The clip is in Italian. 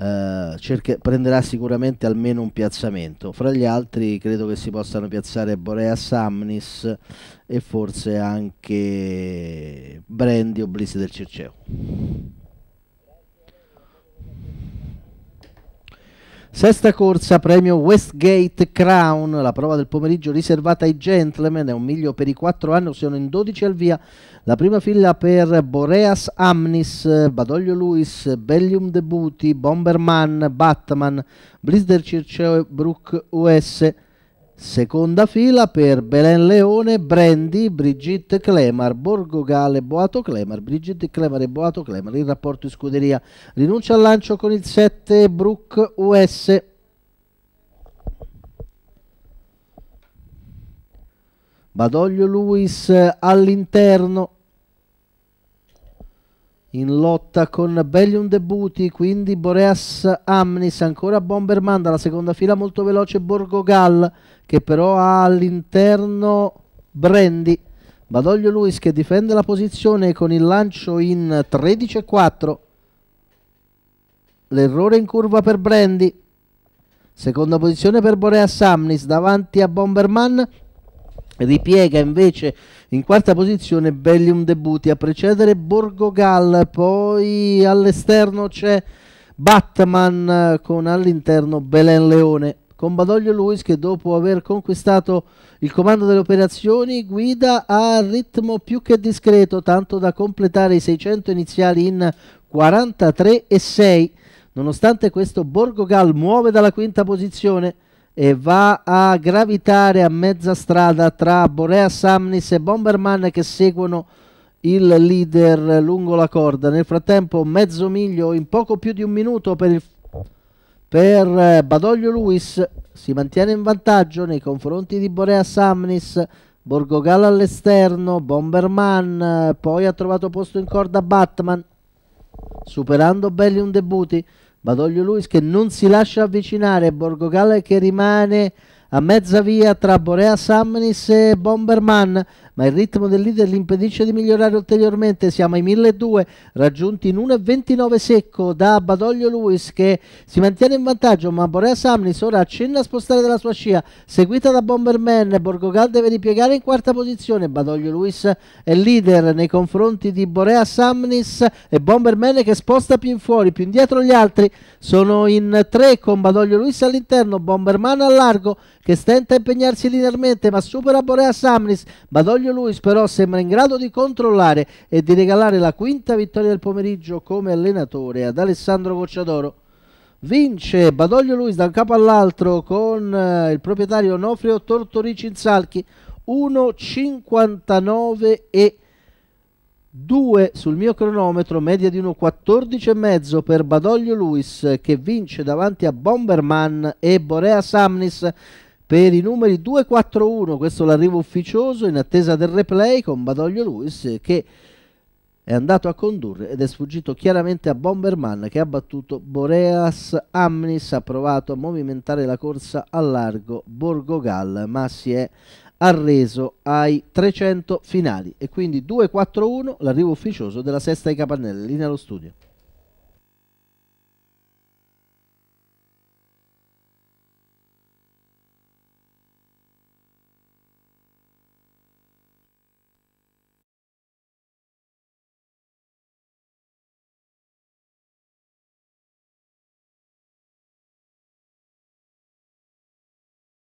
Eh, cerca, prenderà sicuramente almeno un piazzamento. Fra gli altri credo che si possano piazzare Borea Samnis e forse anche Brandi o Blisse del Circeo. Sesta corsa, premio Westgate Crown, la prova del pomeriggio riservata ai gentlemen, è un miglio per i quattro anni, sono in 12 al via, la prima fila per Boreas Amnis, Badoglio Lewis, Bellium Debuti, Bomberman, Batman, Blizzard Circeo e Brooke US, Seconda fila per Belen Leone, Brandi, Brigitte Clemar, Borgo Gale, Boato Clemar, Brigitte Clemar e Boato Clemar. Il rapporto in scuderia rinuncia al lancio con il 7 Brook US. Badoglio Luis all'interno in lotta con Bellium Debuti, quindi Boreas Amnis, ancora Bomberman dalla seconda fila molto veloce Borgogal che però ha all'interno Brandi, Badoglio Luis che difende la posizione con il lancio in 13-4, l'errore in curva per Brandi, seconda posizione per Boreas Amnis davanti a Bomberman Ripiega invece in quarta posizione Bellium Debuti a precedere Borgogal, poi all'esterno c'è Batman eh, con all'interno Belen Leone. Con Badoglio Luis che dopo aver conquistato il comando delle operazioni guida a ritmo più che discreto, tanto da completare i 600 iniziali in 43 e 6. Nonostante questo Borgogal muove dalla quinta posizione e va a gravitare a mezza strada tra Borea Samnis e Bomberman che seguono il leader lungo la corda. Nel frattempo mezzo miglio in poco più di un minuto per, il, per eh, Badoglio Luis si mantiene in vantaggio nei confronti di Borea Samnis, Borgogallo all'esterno, Bomberman, eh, poi ha trovato posto in corda Batman, superando belli un Debuti. Badoglio Luis che non si lascia avvicinare, Borgo Borgogale che rimane a mezza via tra Borea Samnis e Bomberman, ma il ritmo del leader gli impedisce di migliorare ulteriormente. Siamo ai 1.200 raggiunti in 1.29 secco da Badoglio Luis che si mantiene in vantaggio, ma Borea Samnis ora accenna a spostare dalla sua scia, seguita da Bomberman. Borgogal deve ripiegare in quarta posizione. Badoglio Luis è leader nei confronti di Borea Samnis e Bomberman che sposta più in fuori, più indietro gli altri. Sono in tre con Badoglio Luis all'interno, Bomberman al largo che stenta a impegnarsi linearmente ma supera Borea Samnis. Badoglio Fabio Luis però sembra in grado di controllare e di regalare la quinta vittoria del pomeriggio come allenatore ad Alessandro Cocciadoro. Vince Badoglio Luis da un capo all'altro con eh, il proprietario Onofrio Tortorici Insalchi 1,59 e 2 sul mio cronometro, media di 1,14,5 per Badoglio Luis che vince davanti a Bomberman e Borea Samnis per i numeri 2-4-1, questo l'arrivo ufficioso in attesa del replay con Badoglio Luis che è andato a condurre ed è sfuggito chiaramente a Bomberman che ha battuto Boreas Amnis, ha provato a movimentare la corsa a largo Borgogal ma si è arreso ai 300 finali e quindi 2-4-1 l'arrivo ufficioso della sesta ai Capannelle, linea allo studio.